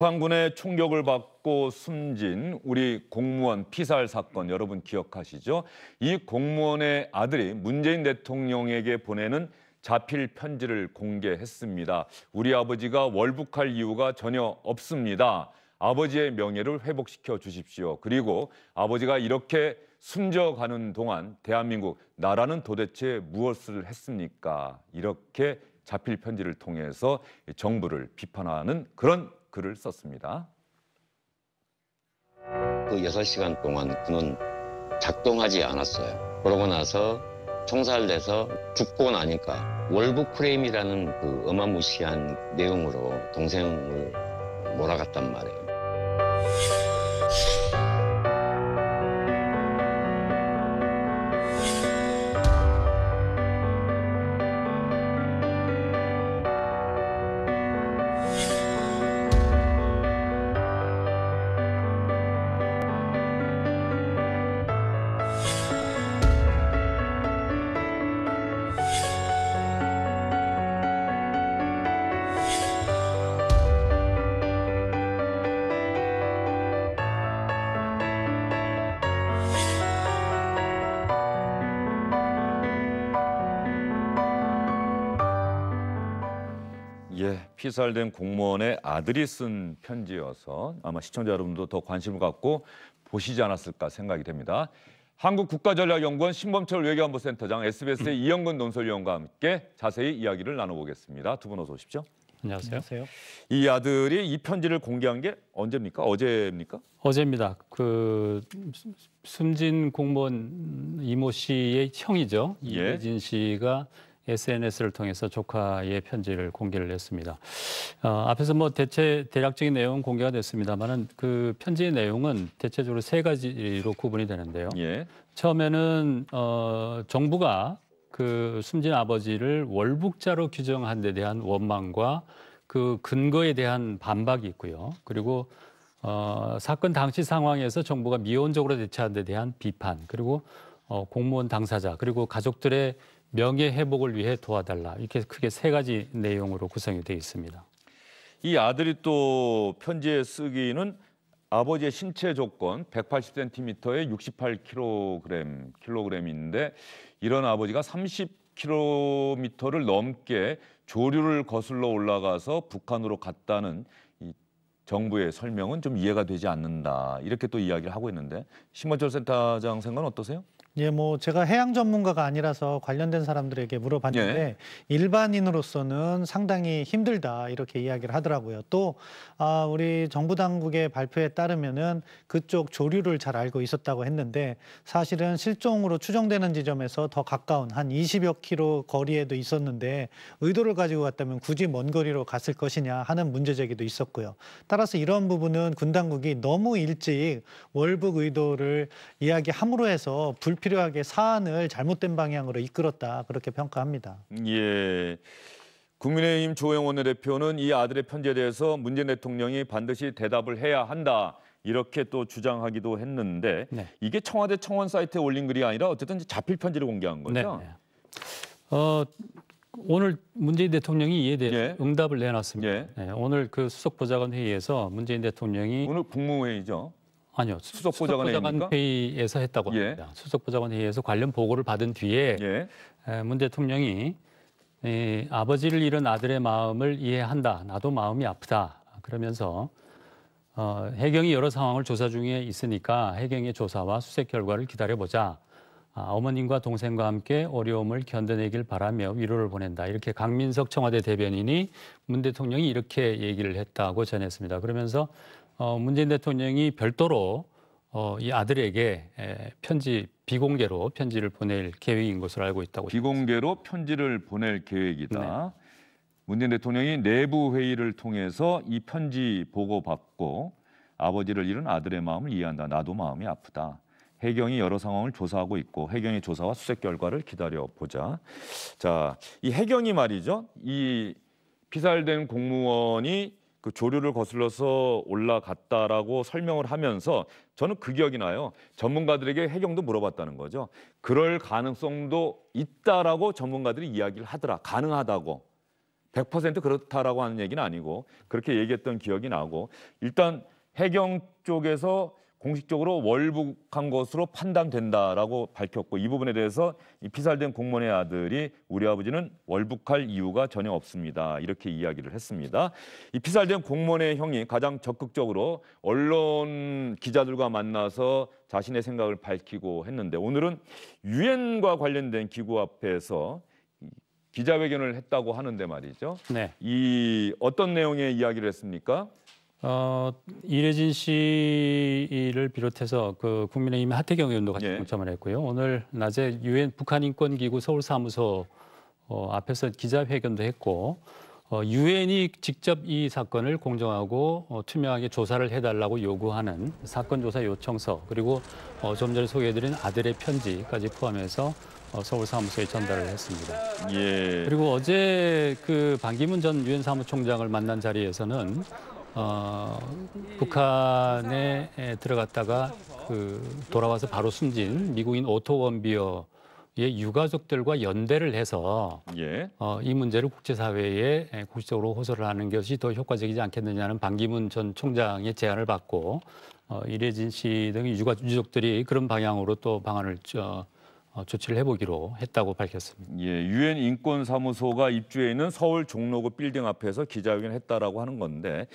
북한군의 총격을 받고 숨진 우리 공무원 피살 사건 여러분 기억하시죠? 이 공무원의 아들이 문재인 대통령에게 보내는 자필 편지를 공개했습니다. 우리 아버지가 월북할 이유가 전혀 없습니다. 아버지의 명예를 회복시켜 주십시오. 그리고 아버지가 이렇게 숨져가는 동안 대한민국 나라는 도대체 무엇을 했습니까? 이렇게 자필 편지를 통해서 정부를 비판하는 그런 글을 썼습니다. 그 여섯 시간 동안 그는 작동하지 않았어요. 그러고 나서 총살돼서 죽고 나니까 월북 프레임이라는 그 어마무시한 내용으로 동생을 몰아갔단 말이에요. 피살된 공무원의 아들이 쓴 편지여서 아마 시청자 여러분도 더 관심을 갖고 보시지 않았을까 생각이 됩니다. 한국국가전략연구원 신범철 외교안보센터장 SBS의 음. 이영근 논설위원과 함께 자세히 이야기를 나눠보겠습니다. 두 분 어서 오십시오. 안녕하세요. 안녕하세요. 이 아들이 이 편지를 공개한 게 언제입니까? 어제입니까? 어제입니다. 그 숨진 공무원 이모 씨의 형이죠. 예. 이진 씨가 SNS를 통해서 조카의 편지를 공개를 했습니다. 어, 앞에서 뭐 대체 대략적인 내용은 공개가 됐습니다만은 그 편지의 내용은 대체적으로 세 가지로 구분이 되는데요. 예. 처음에는 어, 정부가 그 숨진 아버지를 월북자로 규정한 데 대한 원망과 그 근거에 대한 반박이 있고요. 그리고 어, 사건 당시 상황에서 정부가 미온적으로 대처한 데 대한 비판 그리고 어, 공무원 당사자 그리고 가족들의 명예 회복을 위해 도와달라 이렇게 크게 세 가지 내용으로 구성이 되어 있습니다. 이 아들이 또 편지에 쓰기는 아버지의 신체 조건 180cm에 68kg 킬로그램인데 이런 아버지가 30km를 넘게 조류를 거슬러 올라가서 북한으로 갔다는 이 정부의 설명은 좀 이해가 되지 않는다 이렇게 또 이야기를 하고 있는데 심원철 센터장 생각은 어떠세요? 예, 뭐 제가 해양 전문가가 아니라서 관련된 사람들에게 물어봤는데 예. 일반인으로서는 상당히 힘들다 이렇게 이야기를 하더라고요. 또 아, 우리 정부 당국의 발표에 따르면은 그쪽 조류를 잘 알고 있었다고 했는데 사실은 실종으로 추정되는 지점에서 더 가까운 한 20여 킬로 거리에도 있었는데 의도를 가지고 갔다면 굳이 먼 거리로 갔을 것이냐 하는 문제 제기도 있었고요. 따라서 이런 부분은 군 당국이 너무 일찍 월북 의도를 이야기함으로 해서 불필요 불필요하게 사안을 잘못된 방향으로 이끌었다 그렇게 평가합니다. 예. 국민의힘 조영원 대표는 이 아들의 편지에 대해서 문재인 대통령이 반드시 대답을 해야 한다. 이렇게 또 주장하기도 했는데 네. 이게 청와대 청원 사이트에 올린 글이 아니라 어쨌든 자필 편지를 공개한 거죠. 네, 네. 어, 오늘 문재인 대통령이 이에 대해 예. 응답을 내놨습니다. 예. 네, 오늘 그 수석 보좌관 회의에서 문재인 대통령이 오늘 국무회의죠. 아니요. 수석보좌관 회의에서 했다고 예. 합니다. 예. 수석보좌관 회의에서 관련 보고를 받은 뒤에 예. 문 대통령이 이, 아버지를 잃은 아들의 마음을 이해한다. 나도 마음이 아프다. 그러면서 어, 해경이 여러 상황을 조사 중에 있으니까 해경의 조사와 수색 결과를 기다려보자. 아, 어머님과 동생과 함께 어려움을 견뎌내길 바라며 위로를 보낸다. 이렇게 강민석 청와대 대변인이 문 대통령이 이렇게 얘기를 했다고 전했습니다. 그러면서 어, 문재인 대통령이 별도로 어, 이 아들에게 편지 비공개로 편지를 보낼 계획인 것으로 알고 있다고 비공개로 니다 편지를 보낼 계획이다. 네. 문재인 대통령이 내부 회의를 통해서 이 편지 보고 받고 아버지를 잃은 아들의 마음을 이해한다. 나도 마음이 아프다. 해경이 여러 상황을 조사하고 있고 해경의 조사와 수색 결과를 기다려 보자. 자, 이 해경이 말이죠. 이 피살된 공무원이 그 조류를 거슬러서 올라갔다라고 설명을 하면서 저는 그 기억이 나요. 전문가들에게 해경도 물어봤다는 거죠. 그럴 가능성도 있다라고 전문가들이 이야기를 하더라. 가능하다고. 100% 그렇다라고 하는 얘기는 아니고 그렇게 얘기했던 기억이 나고 일단 해경 쪽에서 공식적으로 월북한 것으로 판단된다라고 밝혔고 이 부분에 대해서 이 피살된 공무원의 아들이 우리 아버지는 월북할 이유가 전혀 없습니다. 이렇게 이야기를 했습니다. 이 피살된 공무원의 형이 가장 적극적으로 언론 기자들과 만나서 자신의 생각을 밝히고 했는데 오늘은 유엔과 관련된 기구 앞에서 기자회견을 했다고 하는데 말이죠. 네. 이 어떤 내용의 이야기를 했습니까? 어, 이래진 씨를 비롯해서 그 국민의힘 하태경 의원도 같이 예. 동참을 했고요. 오늘 낮에 유엔 북한 인권기구 서울 사무소 어, 앞에서 기자회견도 했고 어, 유엔이 어, 직접 이 사건을 공정하고 어, 투명하게 조사를 해달라고 요구하는 사건 조사 요청서 그리고 어, 좀 전에 소개해드린 아들의 편지까지 포함해서 어, 서울 사무소에 전달을 했습니다. 예. 그리고 어제 그 반기문 전 유엔 사무총장을 만난 자리에서는 어, 북한에 들어갔다가 그 돌아와서 바로 숨진 미국인 오토 원비어의 유가족들과 연대를 해서 예. 어, 이 문제를 국제사회에 국제적으로 호소를 하는 것이 더 효과적이지 않겠느냐는 반기문 전 총장의 제안을 받고 어, 이래진 씨 등 유가, 족들이 그런 방향으로 또 방안을 저, 어, 조치를 해보기로 했다고 밝혔습니다. 예, 유엔 인권 사무소가 입주해 있는 서울 종로구 빌딩 앞에서 기자회견을 했다라고 하는 건데,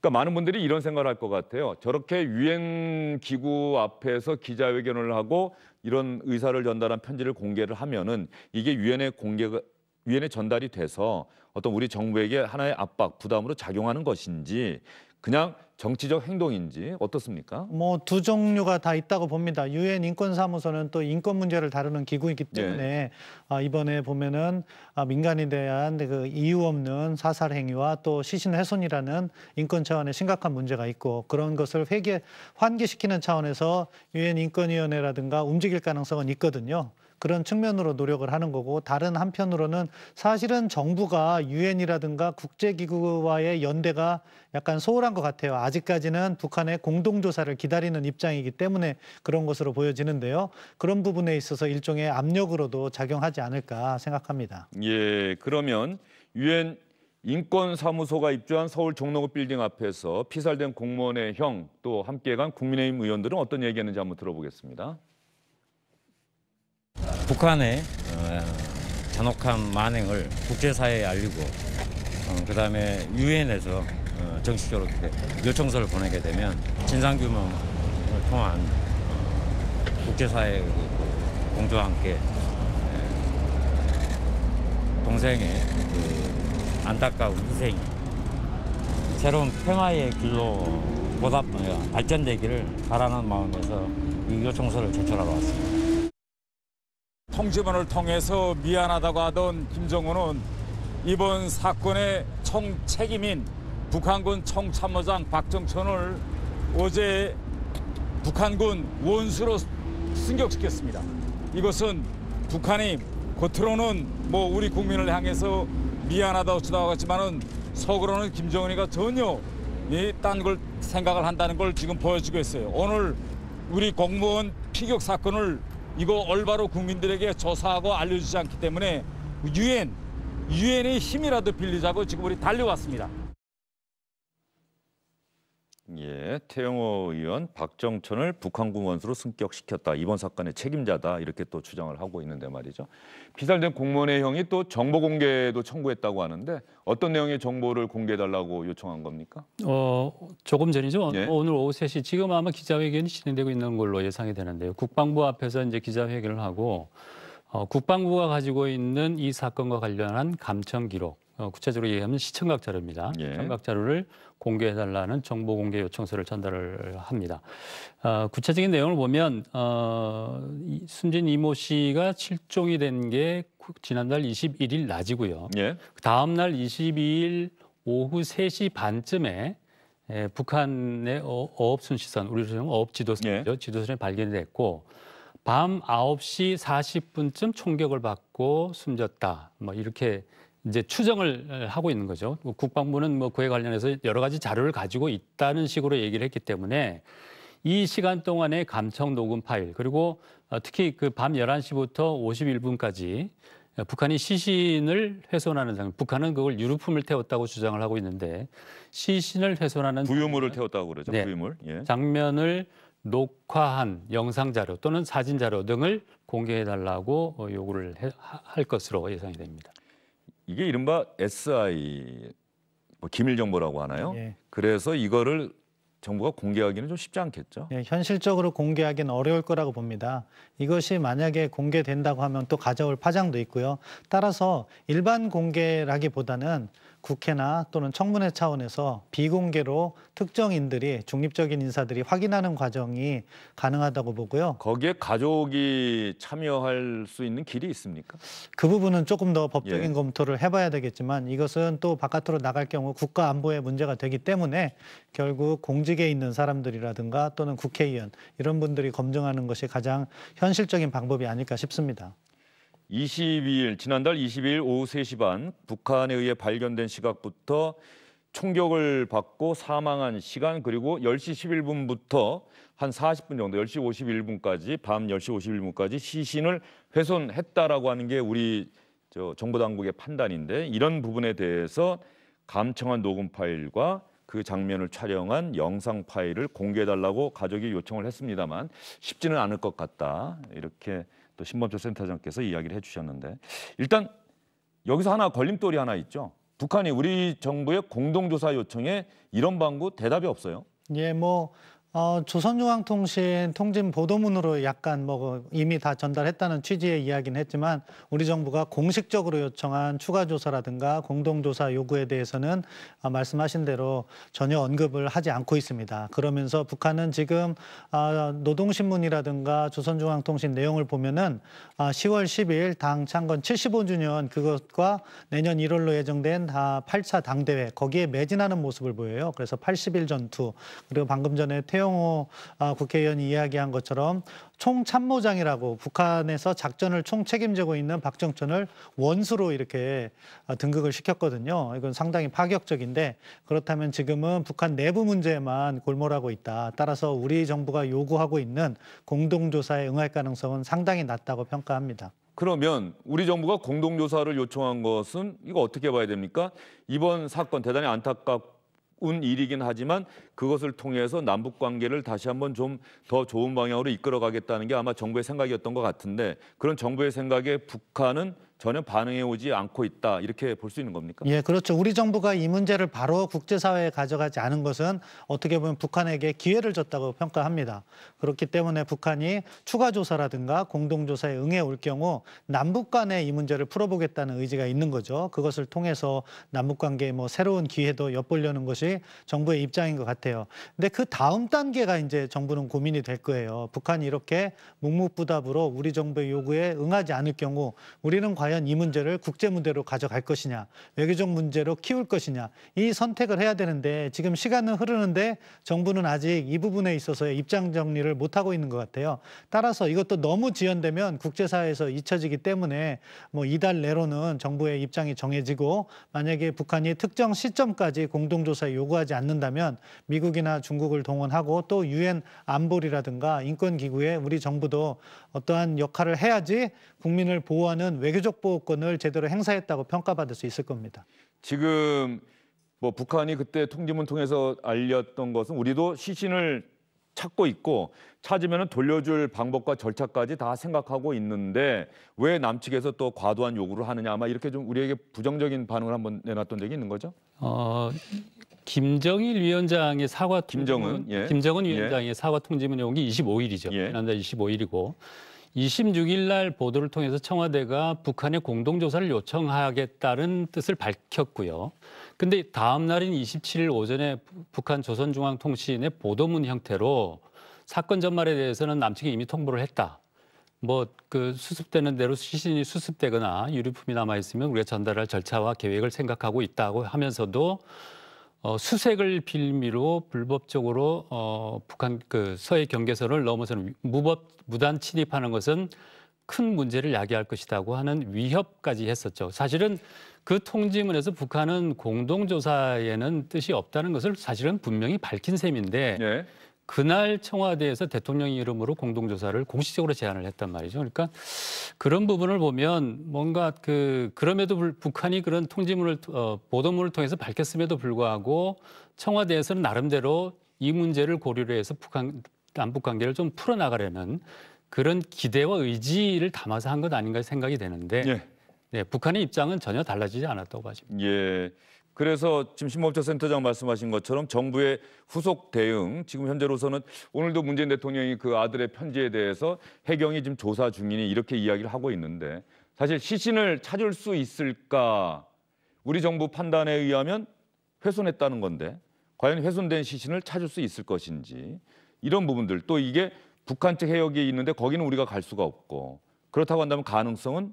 그러니까 많은 분들이 이런 생각을 할 것 같아요. 저렇게 유엔 기구 앞에서 기자회견을 하고 이런 의사를 전달한 편지를 공개를 하면은 이게 유엔에 공개가 유엔에 전달이 돼서 어떤 우리 정부에게 하나의 압박, 부담으로 작용하는 것인지 그냥 정치적 행동인지 어떻습니까? 뭐 두 종류가 다 있다고 봅니다. 유엔 인권사무소는 또 인권 문제를 다루는 기구이기 예. 때문에 아, 이번에 보면은 아, 민간에 대한 그 이유 없는 사살 행위와 또 시신 훼손이라는 인권 차원의 심각한 문제가 있고 그런 것을 회계 환기시키는 차원에서 유엔 인권위원회라든가 움직일 가능성은 있거든요. 그런 측면으로 노력을 하는 거고 다른 한편으로는 사실은 정부가 유엔이라든가 국제기구와의 연대가 약간 소홀한 것 같아요. 아직까지는 북한의 공동조사를 기다리는 입장이기 때문에 그런 것으로 보여지는데요. 그런 부분에 있어서 일종의 압력으로도 작용하지 않을까 생각합니다. 예, 그러면 유엔 인권사무소가 입주한 서울 종로구 빌딩 앞에서 피살된 공무원의 형 또 함께 간 국민의힘 의원들은 어떤 얘기했는지 한번 들어보겠습니다. 북한의 어, 잔혹한 만행을 국제사회에 알리고 어, 그다음에 유엔에서 어, 정식적으로 요청서를 보내게 되면 진상규명을 통한 국제사회의 공조와 함께 예, 동생의 그 안타까운 희생이 새로운 평화의 길로 보답, 발전되기를 바라는 마음에서 이 요청서를 제출하러 왔습니다. 통지문을 통해서 미안하다고 하던 김정은은 이번 사건의 총책임인 북한군 총참모장 박정천을 어제 북한군 원수로 승격시켰습니다. 이것은 북한이 겉으로는 뭐 우리 국민을 향해서 미안하다고 주다하지만은 속으로는 김정은이가 전혀 이딴걸 생각을 한다는 걸 지금 보여주고 있어요. 오늘 우리 공무원 피격 사건을 이거 올바로 국민들에게 조사하고 알려주지 않기 때문에 유엔, 유엔의 힘이라도 빌리자고 지금 우리 달려왔습니다. 예, 태영호 의원 박정천을 북한군 원수로 승격시켰다. 이번 사건의 책임자다. 이렇게 또 주장을 하고 있는데 말이죠. 피살된 공무원의 형이 또 정보 공개도 청구했다고 하는데 어떤 내용의 정보를 공개해 달라고 요청한 겁니까? 어, 조금 전이죠. 예? 오늘 오후 3시 지금 아마 기자회견이 진행되고 있는 걸로 예상이 되는데요. 국방부 앞에서 이제 기자회견을 하고 어, 국방부가 가지고 있는 이 사건과 관련한 감청 기록 어, 구체적으로 얘기하면 시청각 자료입니다. 예. 시청각 자료를 공개해달라는 정보 공개 요청서를 전달을 합니다. 어, 구체적인 내용을 보면 어, 이, 순진 이모 씨가 실종이 된 게 지난달 21일 낮이고요. 예. 다음 날 22일 오후 3시 반쯤에 에, 예, 북한의 어, 어업순시선, 우리로 어업지도선이죠. 예. 지도선에 발견이 됐고 밤 9시 40분쯤 총격을 받고 숨졌다. 뭐 이렇게 이제 추정을 하고 있는 거죠. 뭐 국방부는 뭐 그에 관련해서 여러 가지 자료를 가지고 있다는 식으로 얘기를 했기 때문에 이 시간 동안의 감청 녹음 파일 그리고 어, 특히 그 밤 11시부터 51분까지 어, 북한이 시신을 훼손하는 장면, 북한은 그걸 유류품을 태웠다고 주장을 하고 있는데 시신을 훼손하는 부유물을 장면, 태웠다고 그러죠. 네, 부유물 예. 장면을 녹화한 영상 자료 또는 사진 자료 등을 공개해 달라고 어, 요구를 할 것으로 예상이 됩니다. 이게 이른바 SI 뭐 기밀 정보라고 하나요? 예. 그래서 이거를 정부가 공개하기는 좀 쉽지 않겠죠. 예, 현실적으로 공개하기는 어려울 거라고 봅니다. 이것이 만약에 공개된다고 하면 또 가져올 파장도 있고요. 따라서 일반 공개라기보다는 국회나 또는 청문회 차원에서 비공개로 특정인들이 중립적인 인사들이 확인하는 과정이 가능하다고 보고요. 거기에 가족이 참여할 수 있는 길이 있습니까? 그 부분은 조금 더 법적인 예. 검토를 해봐야 되겠지만 이것은 또 바깥으로 나갈 경우 국가 안보에 문제가 되기 때문에 결국 공직에 있는 사람들이라든가 또는 국회의원 이런 분들이 검증하는 것이 가장 현실적인 방법이 아닐까 싶습니다. 22일 지난달 22일 오후 3시 반 북한에 의해 발견된 시각부터 총격을 받고 사망한 시간 그리고 10시 11분부터 한 40분 정도 10시 51분까지 밤 10시 51분까지 시신을 훼손했다라고 하는 게 우리 저정부 당국의 판단인데 이런 부분에 대해서 감청한 녹음 파일과 그 장면을 촬영한 영상 파일을 공개해달라고 가족이 요청을 했습니다만 쉽지는 않을 것 같다 이렇게 또 신범철 센터장께서 이야기를 해주셨는데 일단 여기서 하나 걸림돌이 하나 있죠. 북한이 우리 정부의 공동조사 요청에 이런 방구 대답이 없어요. 예, 뭐 어, 조선중앙통신 통진 보도문으로 약간 뭐 그 이미 다 전달했다는 취지의 이야기는 했지만 우리 정부가 공식적으로 요청한 추가 조사라든가 공동조사 요구에 대해서는 아, 말씀하신 대로 전혀 언급을 하지 않고 있습니다. 그러면서 북한은 지금 아, 노동신문이라든가 조선중앙통신 내용을 보면은 아, 10월 10일 당 창건 75주년 그것과 내년 1월로 예정된 다 아, 8차 당대회 거기에 매진하는 모습을 보여요. 그래서 80일 전투 그리고 방금 전에 태 최영호 아, 국회의원이 이야기한 것처럼 총참모장이라고 북한에서 작전을 총책임지고 있는 박정천을 원수로 이렇게 아, 등극을 시켰거든요. 이건 상당히 파격적인데 그렇다면 지금은 북한 내부 문제만 에 골몰하고 있다. 따라서 우리 정부가 요구하고 있는 공동조사에 응할 가능성은 상당히 낮다고 평가합니다. 그러면 우리 정부가 공동조사를 요청한 것은 이거 어떻게 봐야 됩니까? 이번 사건 대단히 안타깝고 운 일이긴 하지만 그것을 통해서 남북 관계를 다시 한번 좀 더 좋은 방향으로 이끌어가겠다는 게 아마 정부의 생각이었던 것 같은데 그런 정부의 생각에 북한은 전혀 반응해 오지 않고 있다 이렇게 볼 수 있는 겁니까? 예, 그렇죠. 우리 정부가 이 문제를 바로 국제사회에 가져가지 않은 것은 어떻게 보면 북한에게 기회를 줬다고 평가합니다. 그렇기 때문에 북한이 추가 조사라든가 공동 조사에 응해 올 경우 남북 간의 이 문제를 풀어보겠다는 의지가 있는 거죠. 그것을 통해서 남북 관계에 뭐 새로운 기회도 엿보려는 것이 정부의 입장인 것 같아요. 근데 그 다음 단계가 이제 정부는 고민이 될 거예요. 북한이 이렇게 묵묵부답으로 우리 정부의 요구에 응하지 않을 경우 우리는 과연 과연 이 문제를 국제 문제로 가져갈 것이냐, 외교적 문제로 키울 것이냐 이 선택을 해야 되는데 지금 시간은 흐르는데 정부는 아직 이 부분에 있어서의 입장 정리를 못 하고 있는 것 같아요. 따라서 이것도 너무 지연되면 국제사회에서 잊혀지기 때문에 뭐 이달 내로는 정부의 입장이 정해지고 만약에 북한이 특정 시점까지 공동조사 요구하지 않는다면 미국이나 중국을 동원하고 또 유엔 안보리라든가 인권기구에 우리 정부도 어떠한 역할을 해야지 국민을 보호하는 외교적 인적 보호권을 제대로 행사했다고 평가받을 수 있을 겁니다. 지금 뭐 북한이 그때 통지문 통해서 알렸던 것은 우리도 시신을 찾고 있고 찾으면 돌려줄 방법과 절차까지 다 생각하고 있는데 왜 남측에서 또 과도한 요구를 하느냐 아마 이렇게 좀 우리에게 부정적인 반응을 한번 내놨던 적이 있는 거죠? 어, 김정일 위원장의 사과 김정은 예. 김정은 예. 위원장의 예. 사과 통지문 내용이 25일이죠. 예. 지난달 25일이고 26일 날 보도를 통해서 청와대가 북한의 공동조사를 요청하겠다는 뜻을 밝혔고요. 근데 다음 날인 27일 오전에 북한 조선중앙통신의 보도문 형태로 사건 전말에 대해서는 남측이 이미 통보를 했다. 뭐 그 수습되는 대로 시신이 수습되거나 유류품이 남아 있으면 우리가 전달할 절차와 계획을 생각하고 있다고 하면서도 어, 수색을 빌미로 불법적으로 어, 북한 그 서해 경계선을 넘어서는 무법 무단 침입하는 것은 큰 문제를 야기할 것이라고 하는 위협까지 했었죠. 사실은 그 통지문에서 북한은 공동조사에는 뜻이 없다는 것을 사실은 분명히 밝힌 셈인데 네. 그날 청와대에서 대통령 이름으로 공동조사를 공식적으로 제안을 했단 말이죠. 그러니까 그런 부분을 보면 뭔가 그 그럼에도 불, 북한이 그런 통지문을 어, 보도문을 통해서 밝혔음에도 불구하고 청와대에서는 나름대로 이 문제를 고려를 해서 북한 남북 관계를 좀 풀어나가려는 그런 기대와 의지를 담아서 한 것 아닌가 생각이 되는데 예. 네, 북한의 입장은 전혀 달라지지 않았다고 봐집니다. 예. 그래서 지금 신법조센터장 말씀하신 것처럼 정부의 후속 대응 지금 현재로서는 오늘도 문재인 대통령이 그 아들의 편지에 대해서 해경이 지금 조사 중이니 이렇게 이야기를 하고 있는데 사실 시신을 찾을 수 있을까 우리 정부 판단에 의하면 훼손했다는 건데 과연 훼손된 시신을 찾을 수 있을 것인지 이런 부분들 또 이게 북한 측해역이 있는데 거기는 우리가 갈 수가 없고 그렇다고 한다면 가능성은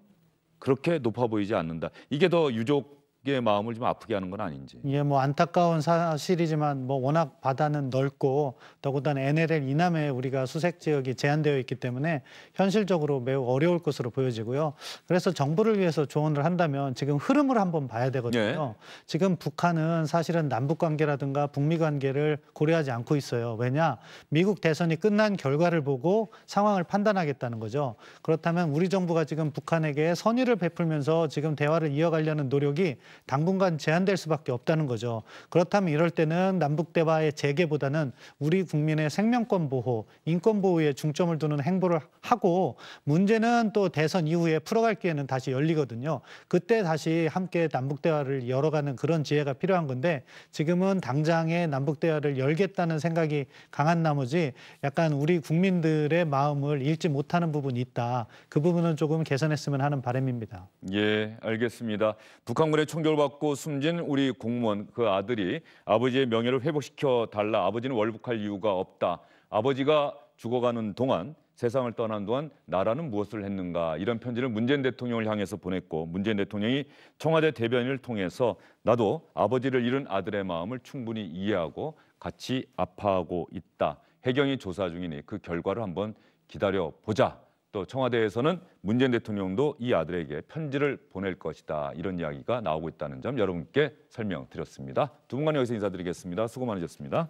그렇게 높아 보이지 않는다. 이게 더 유족 그게 마음을 좀 아프게 하는 건 아닌지. 예, 뭐 안타까운 사실이지만 뭐 워낙 바다는 넓고 더군다나 NLL 이남에 우리가 수색 지역이 제한되어 있기 때문에 현실적으로 매우 어려울 것으로 보여지고요. 그래서 정부를 위해서 조언을 한다면 지금 흐름을 한번 봐야 되거든요. 예. 지금 북한은 사실은 남북 관계라든가 북미 관계를 고려하지 않고 있어요. 왜냐? 미국 대선이 끝난 결과를 보고 상황을 판단하겠다는 거죠. 그렇다면 우리 정부가 지금 북한에게 선의를 베풀면서 지금 대화를 이어가려는 노력이 당분간 제한될 수밖에 없다는 거죠. 그렇다면 이럴 때는 남북 대화의 재개보다는 우리 국민의 생명권 보호, 인권 보호에 중점을 두는 행보를 하고 문제는 또 대선 이후에 풀어갈 기회는 다시 열리거든요. 그때 다시 함께 남북 대화를 열어가는 그런 지혜가 필요한 건데 지금은 당장에 남북 대화를 열겠다는 생각이 강한 나머지 약간 우리 국민들의 마음을 읽지 못하는 부분이 있다. 그 부분은 조금 개선했으면 하는 바람입니다. 예, 알겠습니다. 북한군의 총 판결받고 숨진 우리 공무원 그 아들이 아버지의 명예를 회복시켜 달라 아버지는 월북할 이유가 없다 아버지가 죽어가는 동안 세상을 떠난 동안 나라는 무엇을 했는가 이런 편지를 문재인 대통령을 향해서 보냈고 문재인 대통령이 청와대 대변인을 통해서 나도 아버지를 잃은 아들의 마음을 충분히 이해하고 같이 아파하고 있다 해경이 조사 중이니 그 결과를 한번 기다려 보자 또 청와대에서는 문재인 대통령도 이 아들에게 편지를 보낼 것이다. 이런 이야기가 나오고 있다는 점 여러분께 설명드렸습니다. 두 분간 여기서 인사드리겠습니다. 수고 많으셨습니다.